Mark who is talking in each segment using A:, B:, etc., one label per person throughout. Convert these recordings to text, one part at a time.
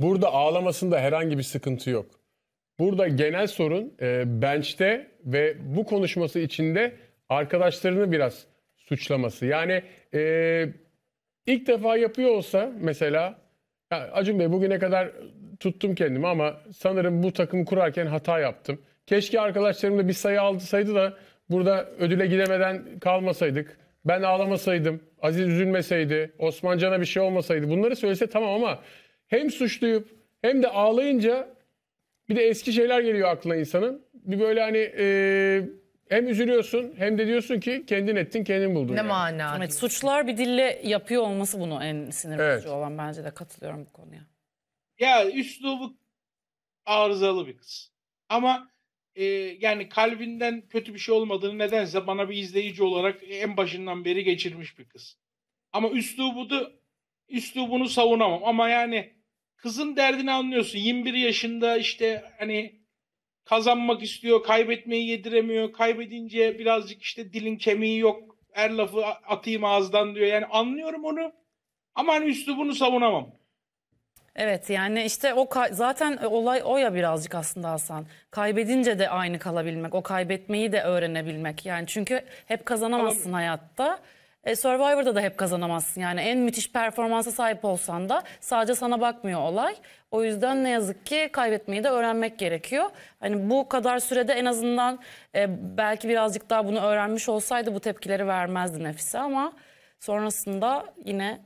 A: Burada ağlamasında herhangi bir sıkıntı yok. Burada genel sorun e, bench'te ve bu konuşması içinde arkadaşlarını biraz suçlaması. Yani e, ilk defa yapıyor olsa mesela ya Acun Bey bugüne kadar tuttum kendimi ama sanırım bu takımı kurarken hata yaptım. Keşke arkadaşlarım da bir sayı aldısaydı da burada ödüle gidemeden kalmasaydık. Ben ağlamasaydım, Aziz üzülmeseydi, Osman Can'a bir şey olmasaydı bunları söylese tamam ama hem suçlayıp hem de ağlayınca bir de eski şeyler geliyor aklına insanın. Bir böyle hani e, hem üzülüyorsun hem de diyorsun ki kendin ettin kendin buldun. Ne yani. mana.
B: Evet, suçlar bir dille yapıyor olması bunu en sinir bozucu olan bence de katılıyorum bu konuya.
C: Ya üslubu arızalı bir kız. Ama e, yani kalbinden kötü bir şey olmadığını nedense bana bir izleyici olarak en başından beri geçirmiş bir kız. Ama üslubu da üslubunu savunamam. Ama yani kızın derdini anlıyorsun. 21 yaşında işte hani kazanmak istiyor, kaybetmeyi yediremiyor. Kaybedince birazcık işte dilin kemiği yok. er lafı atayım ağızdan diyor. Yani anlıyorum onu. Ama hani bunu savunamam.
B: Evet yani işte o zaten olay o ya birazcık aslında Hasan. Kaybedince de aynı kalabilmek, o kaybetmeyi de öğrenebilmek. Yani çünkü hep kazanamazsın hayatta e, Survivor'da da hep kazanamazsın. Yani en müthiş performansa sahip olsan da sadece sana bakmıyor olay. O yüzden ne yazık ki kaybetmeyi de öğrenmek gerekiyor. Hani bu kadar sürede en azından e, belki birazcık daha bunu öğrenmiş olsaydı bu tepkileri vermezdi Nefise ama sonrasında yine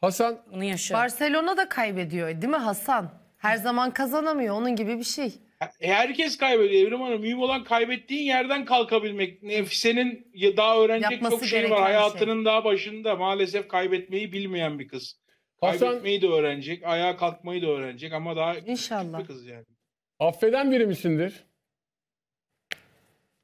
B: Hasan bunu yaşıyor. Barcelona da kaybediyor değil mi Hasan? Her zaman kazanamıyor. Onun gibi bir şey.
C: E, herkes kaybediyor Evrim Hanım. Mühim olan kaybettiğin yerden kalkabilmek. Nefise'nin daha öğrenecek Yapması çok şey var. Şey. Hayatının daha başında maalesef kaybetmeyi bilmeyen bir kız.
A: Hasan- Kaybetmeyi
C: de öğrenecek, ayağa kalkmayı da öğrenecek ama daha küçük İnşallah. bir kız yani.
A: Affeden biri misindir?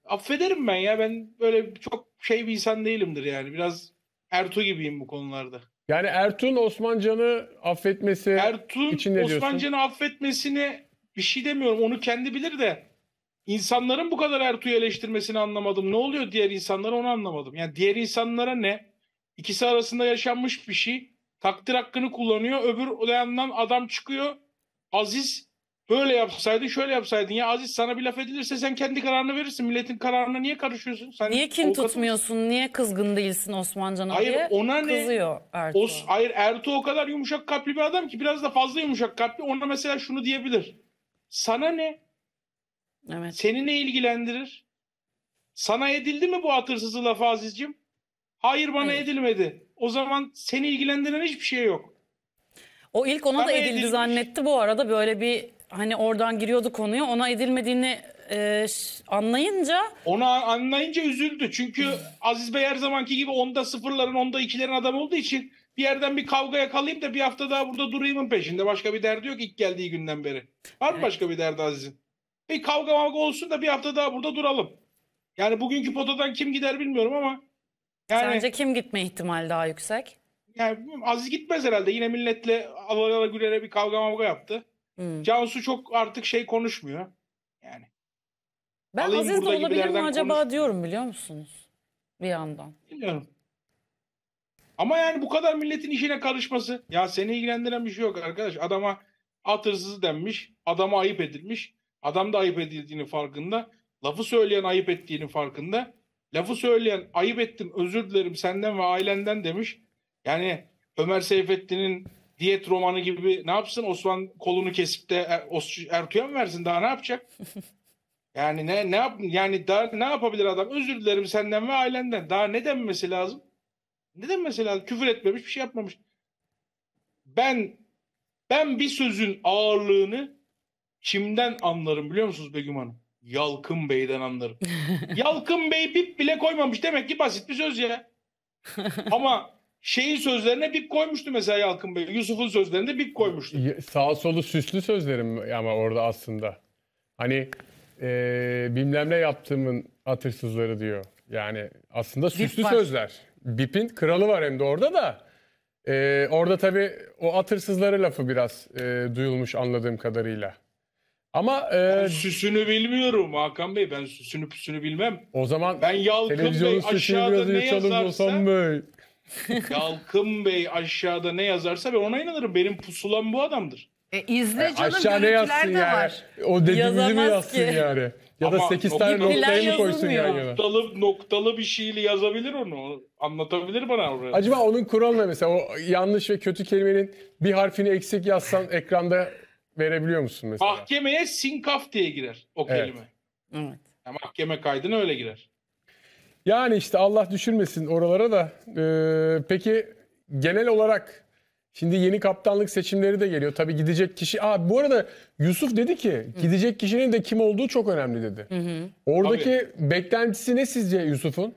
C: Affederim ben ya ben böyle çok şey bir insan değilimdir yani. Biraz
A: Ertuğ gibiyim bu konularda. Yani Ertuğ'un Osmancan'ı affetmesi Ertuğ'un için ne diyorsun? Osmancan'ı
C: affetmesini bir şey demiyorum. Onu kendi bilir de insanların bu kadar Ertuğ'u eleştirmesini anlamadım. Ne oluyor diğer insanlara onu anlamadım. Yani diğer insanlara ne? İkisi arasında yaşanmış bir şey. Takdir hakkını kullanıyor. Öbür yandan adam çıkıyor. Aziz Böyle yapsaydın şöyle yapsaydın. Ya Aziz sana bir laf edilirse sen kendi kararını verirsin. Milletin kararına niye karışıyorsun? Sen niye kin kadar...
B: tutmuyorsun? Niye kızgın değilsin Osman
C: hayır, diye ona ne? kızıyor Ertuğ. O, hayır Ertuğ o kadar yumuşak kalpli bir adam ki biraz da fazla yumuşak kalpli. Ona mesela şunu diyebilir. Sana ne? Evet. Seni ne ilgilendirir? Sana edildi mi bu hatırsızı laf Aziz'cim? Hayır bana hayır. edilmedi. O zaman seni ilgilendiren hiçbir şey yok. O ilk ona Bana da edildi edilmiş.
B: zannetti bu arada böyle bir hani oradan giriyordu konuyu, ona edilmediğini e,
C: anlayınca Onu anlayınca üzüldü. Çünkü Aziz Bey her zamanki gibi onda sıfırların onda ikilerin adam olduğu için bir yerden bir kavga yakalayayım da bir hafta daha burada durayımın peşinde. Başka bir derdi yok ilk geldiği günden beri. Var mı Evet. başka bir derdi Aziz'in? Bir e, kavga mavga olsun da bir hafta daha burada duralım. Yani bugünkü potadan kim gider bilmiyorum ama yani, sence kim gitme ihtimali daha yüksek? yani Aziz gitmez herhalde. Yine milletle alala gülere bir kavga mavga yaptı. Hmm. Cansu çok artık şey konuşmuyor. Yani. Ben Alayım Aziz de olabilir mi acaba konuş...
B: diyorum biliyor musunuz? Bir yandan.
C: Bilmiyorum. Ama yani bu kadar milletin işine karışması. Ya seni ilgilendiren bir şey yok arkadaş. Adama at hırsızı denmiş. Adama ayıp edilmiş. Adam da ayıp edildiğini farkında. Lafı söyleyen ayıp ettiğini farkında. Lafı söyleyen ayıp ettim özür dilerim senden ve ailenden demiş. Yani Ömer Seyfettin'in diyet romanı gibi ne yapsın Osman kolunu kesip de er, Ertuğ'a mı versin daha ne yapacak? Yani ne ne yap yani daha ne yapabilir adam? Özür dilerim senden ve ailenden. Daha ne denmesi lazım? Ne denmesi lazım? Küfür etmemiş, bir şey yapmamış. Ben ben bir sözün ağırlığını kimden anlarım biliyor musunuz Begüm Hanım? Yalkın Bey'den anlarım. Yalkın Bey bip bile koymamış. Demek ki basit bir söz ya. Ama şeyin sözlerine bip koymuştu mesela Yalkın Bey. Yusuf'un sözlerinde bip koymuştu.
A: Sağ solu süslü sözlerim ama orada aslında. Hani e, bilmem ne yaptığımın atırsızları diyor. Yani aslında süslü Bip sözler. Bip'in kralı var hem de orada da. E, orada tabii o atırsızları lafı biraz e, duyulmuş anladığım kadarıyla. Ama e, süsünü bilmiyorum Hakan Bey.
C: Ben süsünü püsünü bilmem. o zaman Ben Yalkın Bey televizyonun aşağıda ne yazarsa... Bey. Yalkın Bey aşağıda ne yazarsa ben ona inanırım. Benim pusulam bu adamdır. E izle e, canım Aşağı ne yazsın görüntüler yani? var. O dediğimizi mi yazsın ki. yani? Ya da Ama 8 tane noktalar noktayı mı koysun yazılmıyor. Noktalı, noktalı bir şeyle yazabilir onu. Anlatabilir bana oraya. Acaba
A: onun kuralı ne mesela? O yanlış ve kötü kelimenin bir harfini eksik yazsan ekranda verebiliyor musun mesela?
C: Mahkemeye sinkaf diye girer o kelime. Evet. Yani mahkeme kaydına öyle girer.
A: Yani işte Allah düşürmesin oralara da. Ee, peki genel olarak şimdi yeni kaptanlık seçimleri de geliyor. Tabii gidecek kişi. Aa bu arada Yusuf dedi ki gidecek kişinin de kim olduğu çok önemli dedi. Hı hı. Oradaki Tabii. beklentisi ne sizce Yusuf'un?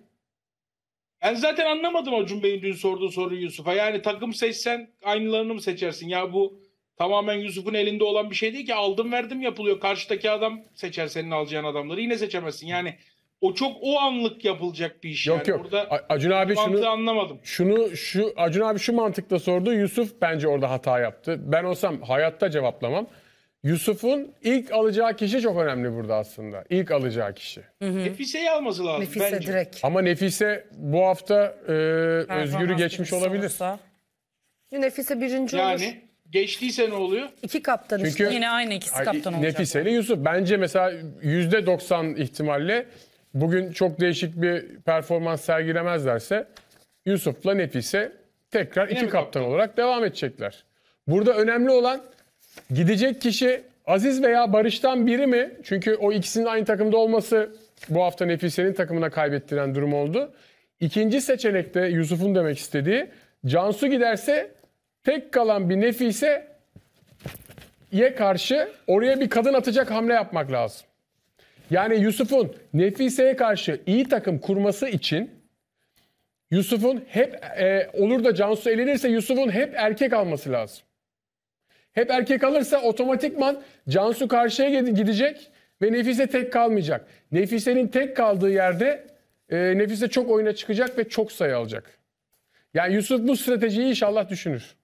A: Ben zaten anlamadım
C: Acun Bey'in dün sorduğu soruyu Yusuf'a. Yani takım seçsen aynılarını mı seçersin? Ya bu tamamen Yusuf'un elinde olan bir şey değil ki. Aldım verdim yapılıyor. Karşıdaki adam seçer senin alacağın adamları. Yine seçemezsin. Yani o çok o anlık yapılacak bir iş Yok yani. yok. Burada Acun abi şunu
A: anlamadım. şunu şu Acun abi şu mantıkla sordu. Yusuf bence orada hata yaptı. Ben olsam hayatta cevaplamam. Yusuf'un ilk alacağı kişi çok önemli burada aslında. İlk alacağı kişi. Nefise'yi alması lazım Nefise bence. direkt. Ama Nefise bu hafta e, Özgür'ü geçmiş olabilir.
C: Nefise birinci olur. Yani geçtiyse ne oluyor? İki kaptan Çünkü işte. Yine aynı ikisi kaptan olacak. Nefise
A: ile Yusuf. Bence mesela %90 ihtimalle bugün çok değişik bir performans sergilemezlerse Yusuf'la Nefise tekrar iki kaptan, kaptan olarak devam edecekler. Burada önemli olan gidecek kişi Aziz veya Barış'tan biri mi? Çünkü o ikisinin aynı takımda olması bu hafta Nefise'nin takımına kaybettiren durum oldu. İkinci seçenekte Yusuf'un demek istediği Cansu giderse tek kalan bir Nefise ye karşı oraya bir kadın atacak hamle yapmak lazım. Yani Yusuf'un Nefise'ye karşı iyi takım kurması için Yusuf'un hep e, olur da Cansu elenirse Yusuf'un hep erkek alması lazım. Hep erkek alırsa otomatikman Cansu karşıya gidecek ve Nefise tek kalmayacak. Nefise'nin tek kaldığı yerde e, Nefise çok oyuna çıkacak ve çok sayı alacak. Yani Yusuf bu stratejiyi inşallah düşünür.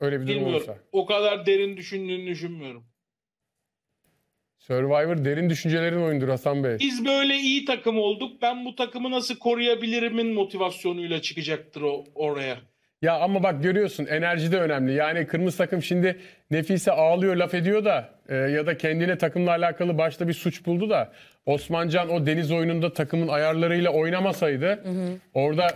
A: Öyle bir durum Bilmiyorum. olursa.
C: O kadar derin düşündüğünü düşünmüyorum.
A: Survivor derin düşüncelerin oyundur Hasan Bey. Biz
C: böyle iyi takım olduk. Ben bu takımı nasıl
A: koruyabilirimin motivasyonuyla çıkacaktır o oraya. Ya ama bak görüyorsun enerji de önemli. Yani kırmızı takım şimdi Nefise ağlıyor laf ediyor da e, ya da kendine takımla alakalı başta bir suç buldu da Osmancan o deniz oyununda takımın ayarlarıyla oynamasaydı orada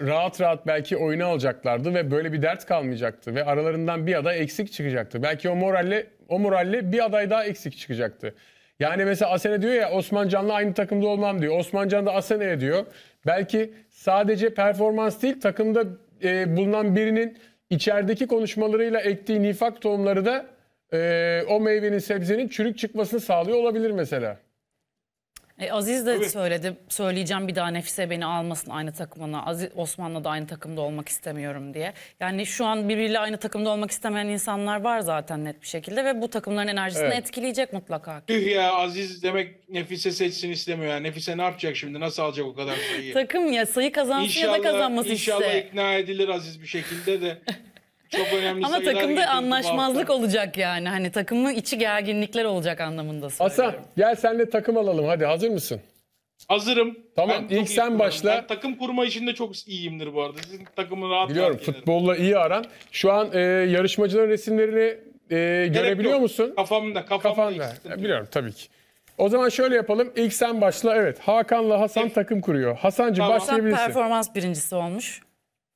A: rahat rahat belki oyunu alacaklardı ve böyle bir dert kalmayacaktı ve aralarından bir ada eksik çıkacaktı. Belki o moralle o moralle bir aday daha eksik çıkacaktı. Yani mesela Asena diyor ya Osman Can'la aynı takımda olmam diyor. Osman Can da Asena'ya diyor. Belki sadece performans değil takımda e, bulunan birinin içerideki konuşmalarıyla ektiği nifak tohumları da e, o meyvenin sebzenin çürük çıkmasını sağlıyor olabilir mesela.
B: E, Aziz de Tabii. söyledi. Söyleyeceğim bir daha Nefise beni almasın aynı takımına. Aziz, Osman'la da aynı takımda olmak istemiyorum diye. Yani şu an birbiriyle aynı takımda olmak istemeyen insanlar var zaten net bir şekilde. Ve bu takımların enerjisini evet. etkileyecek mutlaka.
C: Tüh ya Aziz demek Nefise seçsin istemiyor. Yani Nefise ne yapacak şimdi? Nasıl alacak o kadar sayıyı? Takım ya sayı kazansın inşallah, ya da kazanmasın inşallah işte. ikna edilir Aziz bir şekilde de.
B: çok önemli Ama takımda anlaşmazlık olacak yani. Hani takımın içi gerginlikler olacak anlamında
A: söylüyorum. Hasan gel senle takım alalım hadi hazır mısın? Hazırım. Tamam, çok ilk sen kurarım. başla. Ben takım kurma işinde çok iyiyimdir bu arada. Sizin takımı rahat Biliyorum rahat yenirim. futbolla iyi aran. Şu an e, yarışmacıların resimlerini e, görebiliyor yok. musun? Kafamda, kafamda. Kafanda. eksiktim. Biliyorum tabii ki. O zaman şöyle yapalım. İlk sen başla. Evet. Hakan'la Hasan takım kuruyor. Hasancı Tamam. Hasan performans
C: birincisi olmuş.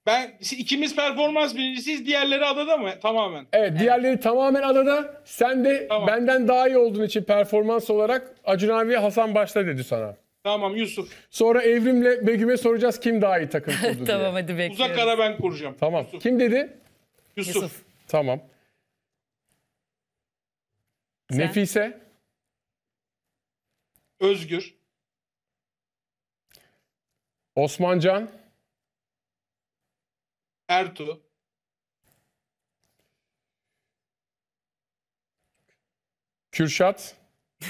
C: Ben ikimiz performans birincisiyiz, diğerleri
A: adada mı tamamen? Evet, diğerleri tamamen adada. Sen de Tamam. benden daha iyi olduğun için performans olarak Acun abi Hasan başla dedi sana. Tamam Yusuf. Sonra Evrim'le Begüm'e soracağız kim daha iyi takım kurdu diye. tamam
C: hadi bekliyorum. Uzak ara ben kuracağım.
A: Tamam. Yusuf. Kim dedi? Yusuf. Yusuf. Tamam. Nefise, Özgür. Osmancan, Ertuğ. Kürşat.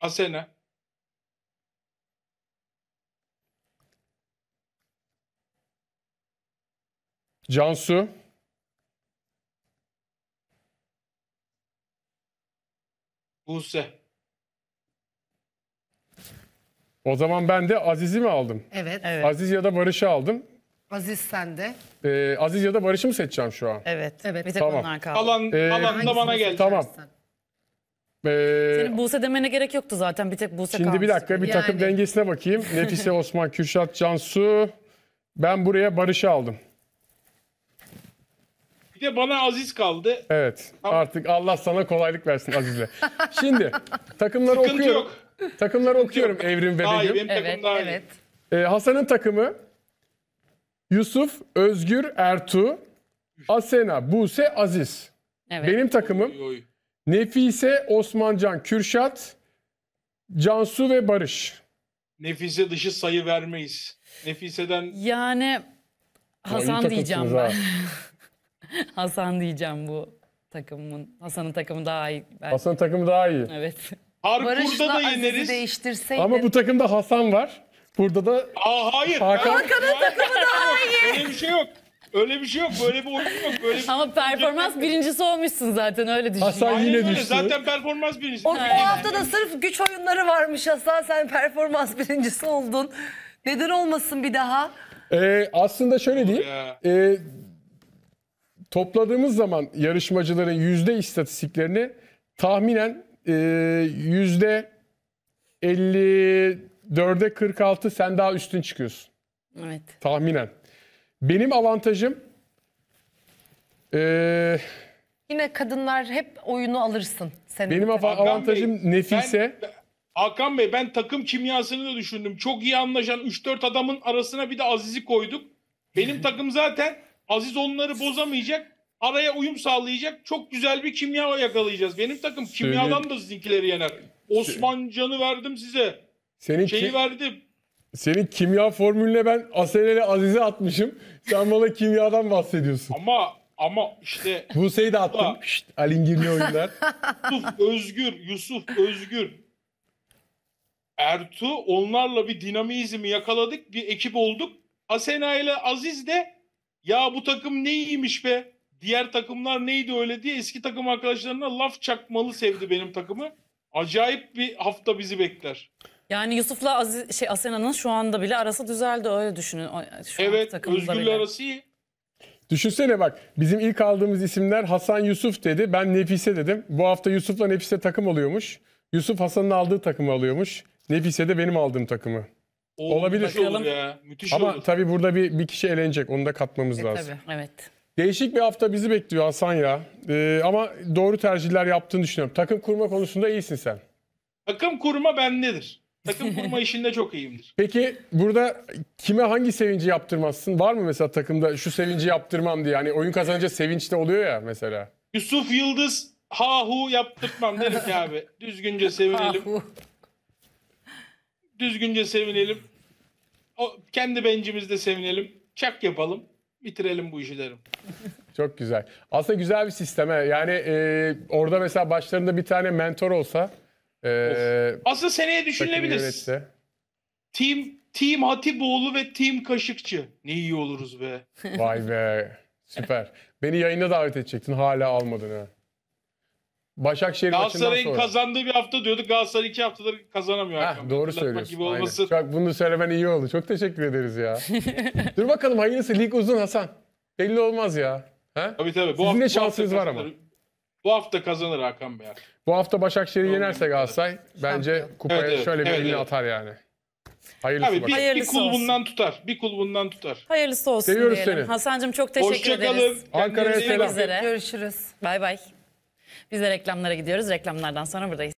A: Asena. Cansu. Buse. O zaman ben de Aziz'i mi aldım? Evet. evet. Aziz ya da Barış'ı aldım.
B: Aziz sende.
A: Ee, Aziz ya da Barış'ı mı seçeceğim şu an? Evet. Evet. Bir tek Tamam. onlar kaldı. Alan, Ee, alan da bana geldi. Tamam. Ee, Senin
B: Buse demene gerek yoktu zaten. Bir tek Buse kaldı. Şimdi bir dakika bir takım
A: dengesine bakayım. Nefise Osman, Kürşat Cansu. Ben buraya Barış'ı aldım. Bir de bana Aziz kaldı. Evet. Artık Allah sana kolaylık versin Aziz'le. Şimdi takımları Sıkıntı okuyorum. yok. Takımları okuyorum Evrim ve Begüm. benim
B: takım daha evet.
A: Ee, Hasan'ın takımı Yusuf, Özgür, Ertuğ, Asena, Buse, Aziz. Evet. Benim takımım Oy, oy. Nefise, Osmancan, Kürşat, Cansu ve Barış.
C: Nefise dışı sayı vermeyiz. Nefise'den
B: Yani Hasan iyi diyeceğim ben. Hasan diyeceğim bu takımın. Hasan'ın takımı daha
A: iyi. Hasan'ın takımı daha iyi. Evet. Barış'la da Aziz'i yeneriz. değiştirseydin. Ama bu takımda Hasan var. Burada da Aa hayır. Hakan- Hakan'ın takımı daha iyi. Şey öyle bir şey yok.
B: Öyle bir şey yok. Böyle bir oyun yok. Böyle bir... Ama performans birincisi olmuşsun zaten öyle düşün. Hasan Aynen yine öyle.
C: Zaten performans birincisi. O, o hafta da sırf güç oyunları varmış Hasan. Sen performans birincisi oldun. Neden olmasın bir daha?
A: Ee, aslında şöyle diyeyim. ya. Ee, topladığımız zaman yarışmacıların yüzde istatistiklerini tahminen ee, yüzde 54'e 46 sen daha üstün çıkıyorsun. Evet. Tahminen. Benim avantajım e, Yine kadınlar hep oyunu alırsın. Senin benim av- avantajım Bey, Nefise. Ben,
C: Hakan Bey ben takım kimyasını da düşündüm. Çok iyi anlaşan 3-4 adamın arasına bir de Aziz'i koyduk. Benim takım zaten Aziz onları bozamayacak araya uyum sağlayacak çok güzel bir kimya yakalayacağız. Benim takım kimyadan da sizinkileri yener. Osmancan'ı verdim size. Senin Şeyi kim,
A: verdim. Senin kimya formülüne ben Aselele Aziz'e atmışım. Sen bana kimyadan bahsediyorsun.
C: Ama ama işte
A: Buse'yi de attım. Alingirli oyunlar.
C: Yusuf Özgür, Yusuf Özgür. Ertuğ onlarla bir dinamizmi yakaladık. Bir ekip olduk. Asena ile Aziz de ya bu takım neymiş be diğer takımlar neydi öyle diye eski takım arkadaşlarına laf çakmalı sevdi benim takımı. Acayip bir hafta bizi bekler. Yani Yusuf'la Aziz,
B: şey Asena'nın şu anda bile arası düzeldi öyle düşünün. Şu evet Özgür'le arası
C: iyi.
A: Düşünsene bak bizim ilk aldığımız isimler Hasan Yusuf dedi. Ben Nefise dedim. Bu hafta Yusuf'la Nefise takım oluyormuş. Yusuf Hasan'ın aldığı takımı alıyormuş. Nefise de benim aldığım takımı. Oo, Olabilir. Müthiş olur ya. Müthiş Ama olur. tabii burada bir, bir kişi elenecek. Onu da katmamız e, lazım. Tabii evet. Değişik bir hafta bizi bekliyor Hasan ya. Ee, ama doğru tercihler yaptığını düşünüyorum. Takım kurma konusunda iyisin sen.
C: Takım kurma bendedir. Takım kurma işinde çok
A: iyiyimdir. Peki burada kime hangi sevinci yaptırmazsın? Var mı mesela takımda şu sevinci yaptırmam diye? Hani oyun kazanınca sevinç de oluyor ya mesela. Yusuf Yıldız ha hu
C: yaptırtmam derim ki abi. Düzgünce sevinelim. Düzgünce sevinelim. O, kendi bencimizde sevinelim. Çak yapalım bitirelim bu işi derim.
A: Çok güzel. Aslında güzel bir sisteme. Yani e, orada mesela başlarında bir tane mentor olsa. E,
C: Aslında seneye düşünülebilir. Yönetse...
A: Team, team Hatipoğlu ve Team Kaşıkçı. Ne iyi oluruz be. Vay be. Süper. Beni yayına davet edecektin. Hala almadın ha. Başakşehir maçından Galatasaray'ın
C: kazandığı bir hafta diyorduk. Galatasaray iki haftadır kazanamıyor. Heh, doğru söylüyorsun. Gibi olması.
A: Aynen. Çok bunu söylemen iyi oldu. Çok teşekkür ederiz ya. Dur bakalım hayırlısı lig uzun Hasan. Belli olmaz ya. He? Tabii tabii. Sizin de şansınız var ama. Bu hafta kazanır Hakan Bey. Bu hafta Başakşehir'i yenerse Galatasaray bence kupaya Evet, evet. şöyle bir Evet, elini evet. atar yani. Hayırlısı Abi bir, bakalım. bir Hayırlısı kulbundan tutar. Bir kul bundan tutar.
B: Hayırlısı olsun Seviyoruz diyelim. seni. Hasancığım çok teşekkür ederiz. Hoşçakalın. Ankara'ya Görüşmek selam. üzere. Görüşürüz. Bay bay. Biz de reklamlara gidiyoruz. Reklamlardan sonra buradayız.